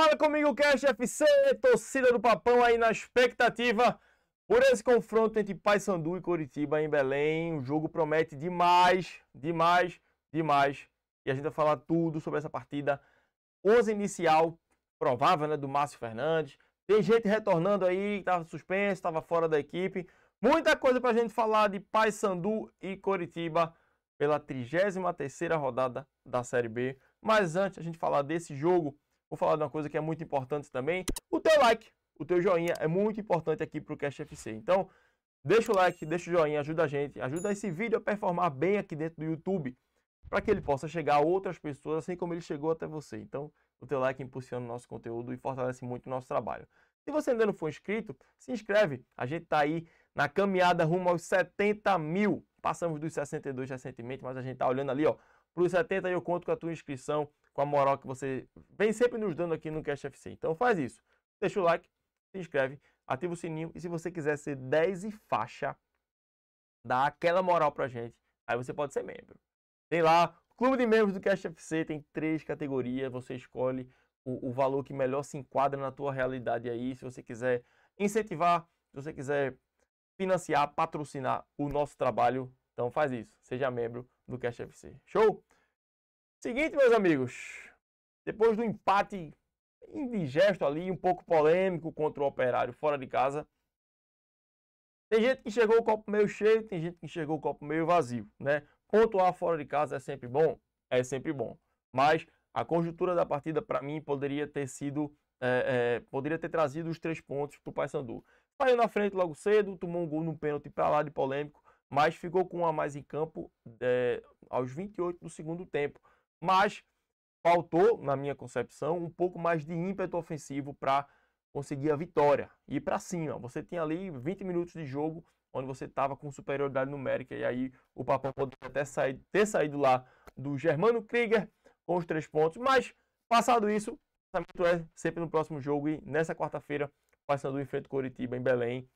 Fala comigo, Cash FC, torcida do Papão aí na expectativa por esse confronto entre Paysandu e Curitiba em Belém. O jogo promete demais, demais, demais. E a gente vai falar tudo sobre essa partida. onze inicial, provável, né, do Márcio Fernandes. Tem gente retornando aí, estava suspenso, estava fora da equipe. Muita coisa para a gente falar de Paysandu e Coritiba pela 33ª rodada da Série B. Mas antes a gente falar desse jogo, Vou falar de uma coisa que é muito importante também. O teu like, o teu joinha é muito importante aqui para o Cash FC. Então, deixa o like, deixa o joinha, ajuda a gente, ajuda esse vídeo a performar bem aqui dentro do YouTube, para que ele possa chegar a outras pessoas, assim como ele chegou até você. Então, o teu like impulsiona o nosso conteúdo e fortalece muito o nosso trabalho. Se você ainda não for inscrito, se inscreve. A gente está aí na caminhada rumo aos 70 mil. Passamos dos 62 recentemente, mas a gente está olhando ali, ó, para os 70 eu conto com a tua inscrição com a moral que você vem sempre nos dando aqui no Cash FC. Então faz isso. Deixa o like, se inscreve, ativa o sininho e se você quiser ser 10 e faixa, dá aquela moral pra gente. Aí você pode ser membro. Tem lá, clube de membros do Cash FC, tem três categorias, você escolhe o, o valor que melhor se enquadra na tua realidade aí. Se você quiser incentivar, se você quiser financiar, patrocinar o nosso trabalho, então faz isso. Seja membro do Cash FC. Show? Seguinte, meus amigos, depois do empate indigesto ali, um pouco polêmico contra o Operário fora de casa, tem gente que chegou o copo meio cheio, tem gente que chegou o copo meio vazio, né? Pontuar fora de casa é sempre bom? É sempre bom. Mas a conjuntura da partida, para mim, poderia ter sido. É, é, poderia ter trazido os três pontos para o Paysandu. Saiu na frente logo cedo, tomou um gol num pênalti para lá de polêmico, mas ficou com um a mais em campo é, aos 28 do segundo tempo. Mas faltou, na minha concepção, um pouco mais de ímpeto ofensivo para conseguir a vitória. E para cima, você tinha ali 20 minutos de jogo onde você estava com superioridade numérica e aí o Papa poderia até sair, ter saído lá do Germano Krieger com os três pontos, mas passado isso, o lançamento é sempre no próximo jogo e nessa quarta-feira passando em frente ao Coritiba em Belém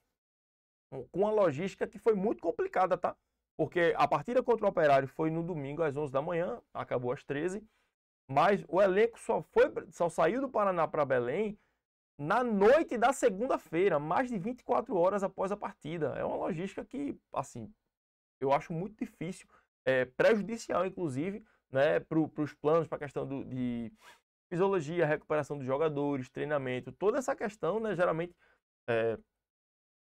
com uma logística que foi muito complicada, tá? porque a partida contra o Operário foi no domingo às 11 da manhã, acabou às 13, mas o elenco só foi só saiu do Paraná para Belém na noite da segunda-feira, mais de 24 horas após a partida. É uma logística que, assim, eu acho muito difícil, é, prejudicial, inclusive, né, para os planos, para a questão do, de fisiologia, recuperação dos jogadores, treinamento, toda essa questão, né, geralmente, é,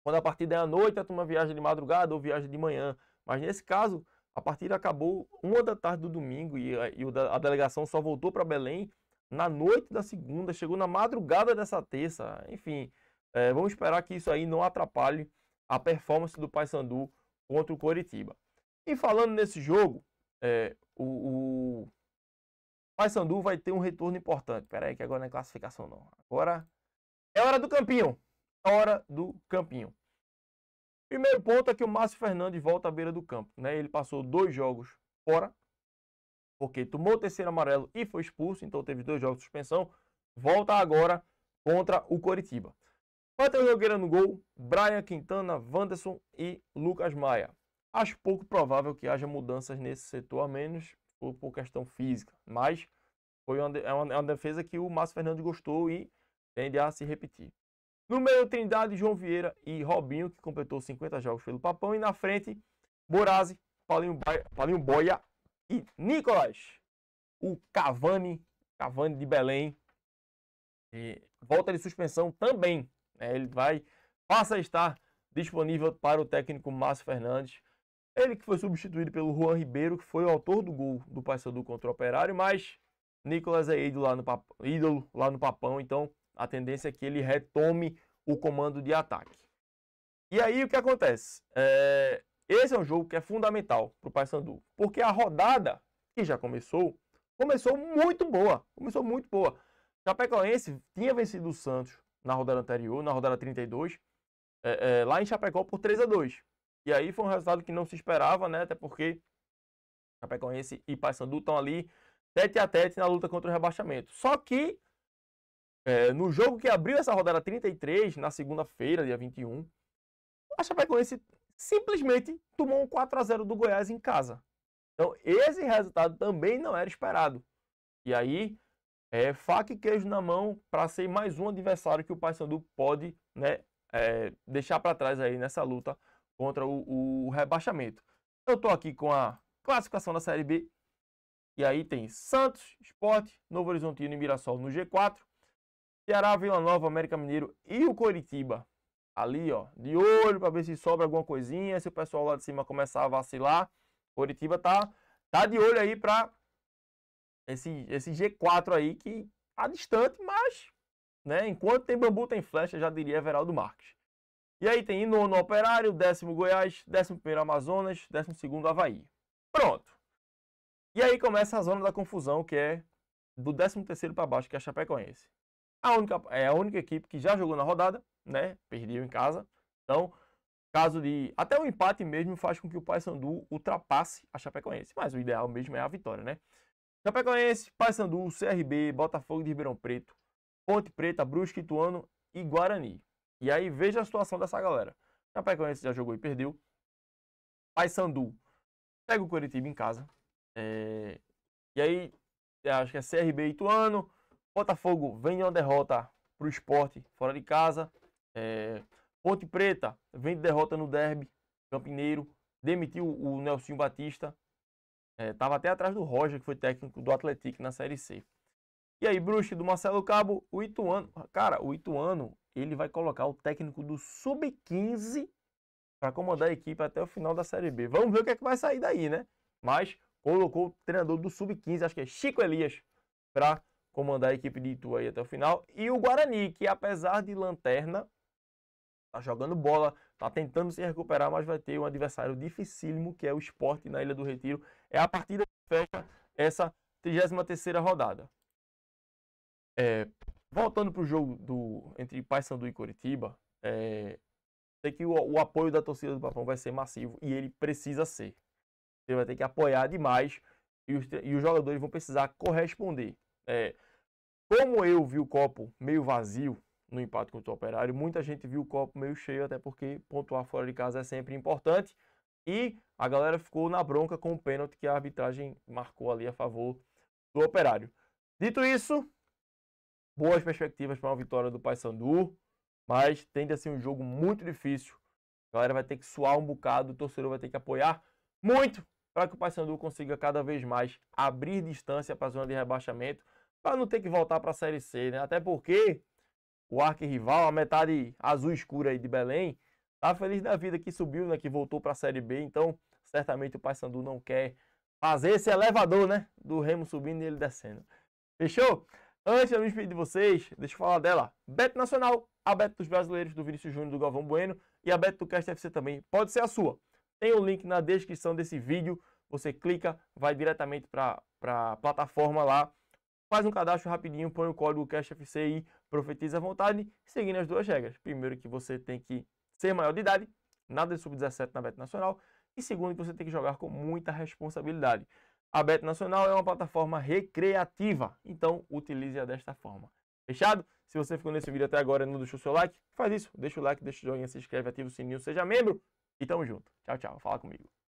quando a partida é à noite, a turma viaja de madrugada ou viaja de manhã. Mas nesse caso, a partida acabou uma da tarde do domingo e, a, e a delegação só voltou para Belém na noite da segunda, chegou na madrugada dessa terça. Enfim, é, vamos esperar que isso aí não atrapalhe a performance do Paysandu contra o Coritiba. E falando nesse jogo, é, o, o Paysandu vai ter um retorno importante. Pera aí que agora não é classificação não. Agora é hora do campinho. hora do campinho. Primeiro ponto é que o Márcio Fernandes volta à beira do campo. Né? Ele passou dois jogos fora, porque tomou o terceiro amarelo e foi expulso, então teve dois jogos de suspensão. Volta agora contra o Coritiba. Quatro Nogueira no gol, Brian Quintana, Wanderson e Lucas Maia. Acho pouco provável que haja mudanças nesse setor, a menos por, por questão física. Mas foi uma, é, uma, é uma defesa que o Márcio Fernandes gostou e tende a se repetir. No meio, Trindade, João Vieira e Robinho, que completou 50 jogos pelo Papão. E na frente, Borazzi, Paulinho, Baia, Paulinho Boia e Nicolas. O Cavani, Cavani de Belém. E volta de suspensão também. Né? Ele vai, passa a estar disponível para o técnico Márcio Fernandes. Ele que foi substituído pelo Juan Ribeiro, que foi o autor do gol do Paysandu contra o Operário, mas Nicolas é ídolo lá no, ídolo lá no papão então a tendência é que ele retome o comando de ataque. E aí o que acontece? É, esse é um jogo que é fundamental para o Paysandu, porque a rodada que já começou, começou muito boa, começou muito boa. Chapecoense tinha vencido o Santos na rodada anterior, na rodada 32, é, é, lá em Chapecó por 3 a 2 E aí foi um resultado que não se esperava, né? Até porque Chapecoense e Paysandu estão ali tete a tete na luta contra o rebaixamento. Só que é, no jogo que abriu essa rodada 33, na segunda-feira, dia 21, a Chapecoense simplesmente tomou um 4 a 0 do Goiás em casa. Então, esse resultado também não era esperado. E aí, é, faca e queijo na mão para ser mais um adversário que o Paysandu pode né, é, deixar para trás aí nessa luta contra o, o rebaixamento. Eu estou aqui com a classificação da Série B. E aí tem Santos, Sport, Novo Horizontino e Mirassol no G4. Ceará, Vila Nova, América Mineiro e o Coritiba. Ali, ó, de olho para ver se sobra alguma coisinha, se o pessoal lá de cima começar a vacilar. Coritiba tá, tá de olho aí para esse, esse G4 aí que tá distante, mas, né, enquanto tem bambu tem flecha, já diria Veraldo Marques. E aí tem nono Operário, décimo Goiás, décimo primeiro Amazonas, décimo segundo Havaí. Pronto. E aí começa a zona da confusão, que é do 13 terceiro para baixo, que é a Chapecoense. A única, é a única equipe que já jogou na rodada, né? Perdeu em casa. Então, caso de. Até o empate mesmo faz com que o Paysandu ultrapasse a Chapecoense. Mas o ideal mesmo é a vitória, né? Chapecoense, Paysandu, CRB, Botafogo de Ribeirão Preto, Ponte Preta, Brusque, Ituano e Guarani. E aí veja a situação dessa galera. Chapecoense já jogou e perdeu. Paysandu pega o Curitiba em casa. É... E aí, acho que é CRB Ituano, Botafogo vem de uma derrota para o esporte fora de casa. É, Ponte Preta vem de derrota no derby campineiro. Demitiu o Nelson Batista. Estava é, até atrás do Roger, que foi técnico do Atlético na Série C. E aí, bruxo do Marcelo Cabo, o Ituano. Cara, o Ituano, ele vai colocar o técnico do Sub-15 para comandar a equipe até o final da Série B. Vamos ver o que é que vai sair daí, né? Mas colocou o treinador do Sub-15, acho que é Chico Elias, para comandar a equipe de Itu aí até o final. E o Guarani, que apesar de lanterna, tá jogando bola, tá tentando se recuperar, mas vai ter um adversário dificílimo, que é o esporte na Ilha do Retiro. É a partida que fecha essa 33 rodada. É, voltando para o jogo do, entre Paysandu e Curitiba, é, sei que o, o apoio da torcida do Papão vai ser massivo, e ele precisa ser. Ele vai ter que apoiar demais, e os, e os jogadores vão precisar corresponder. É, como eu vi o copo meio vazio no empate contra o Operário, muita gente viu o copo meio cheio, até porque pontuar fora de casa é sempre importante. E a galera ficou na bronca com o pênalti que a arbitragem marcou ali a favor do Operário. Dito isso, boas perspectivas para uma vitória do Paysandu, mas tende a ser um jogo muito difícil. A galera vai ter que suar um bocado, o torcedor vai ter que apoiar muito para que o Paysandu consiga cada vez mais abrir distância para a zona de rebaixamento para não ter que voltar para a Série C, né? Até porque o arquirrival, a metade azul escura aí de Belém, tá feliz da vida que subiu, né? Que voltou para a Série B, então certamente o Paysandu não quer fazer esse elevador, né? Do Remo subindo e ele descendo. Fechou? Antes de eu me despedir de vocês, deixa eu falar dela. Beto Nacional, a Beto dos Brasileiros, do Vinícius Júnior, do Galvão Bueno e a Beto do Cast FC também. Pode ser a sua. Tem o um link na descrição desse vídeo. Você clica, vai diretamente para a plataforma lá faz um cadastro rapidinho, põe o código CashFC e profetiza à vontade, seguindo as duas regras. Primeiro que você tem que ser maior de idade, nada de sub-17 na Beto Nacional, e segundo que você tem que jogar com muita responsabilidade. A Beto Nacional é uma plataforma recreativa, então utilize-a desta forma. Fechado? Se você ficou nesse vídeo até agora e não deixou seu like, faz isso. Deixa o like, deixa o joinha, se inscreve, ativa o sininho, seja membro e tamo junto. Tchau, tchau. Fala comigo.